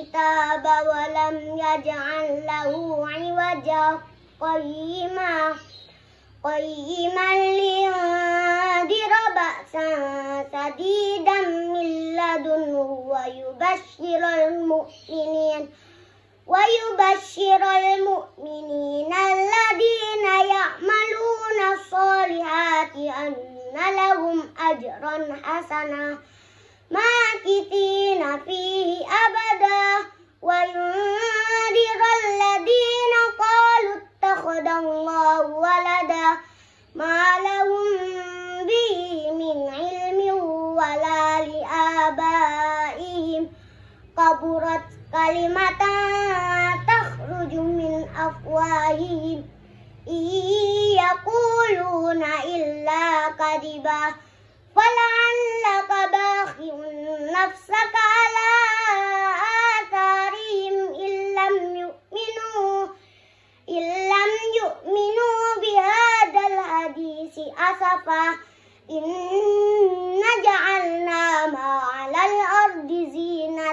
الكتاب ولم يجعل له عوجا قيما قيما لينذر بأسا شديدا من لدنه ويبشر المؤمنين ويبشر المؤمنين الذين يعملون الصالحات أن لهم أجرا حسنا ماكثين فيه أبدا kaburat kalimatan rujumin min Iya kuluna illa kadiba fala'allaka bakhi'un nafsaka ala yuk illam yu'minu illam yu'minu bihadal hadisi asafa inna ja'alna ma'al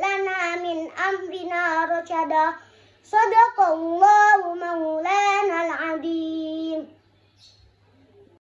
lana min amrina rasyada sadaqallahu